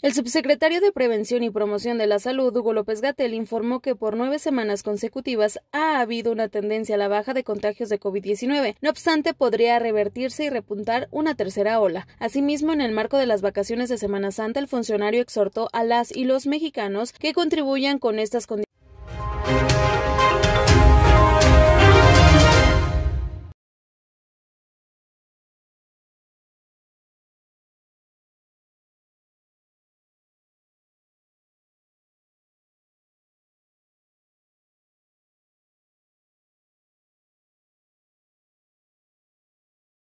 El subsecretario de Prevención y Promoción de la Salud, Hugo López gatell informó que por nueve semanas consecutivas ha habido una tendencia a la baja de contagios de COVID-19. No obstante, podría revertirse y repuntar una tercera ola. Asimismo, en el marco de las vacaciones de Semana Santa, el funcionario exhortó a las y los mexicanos que contribuyan con estas condiciones.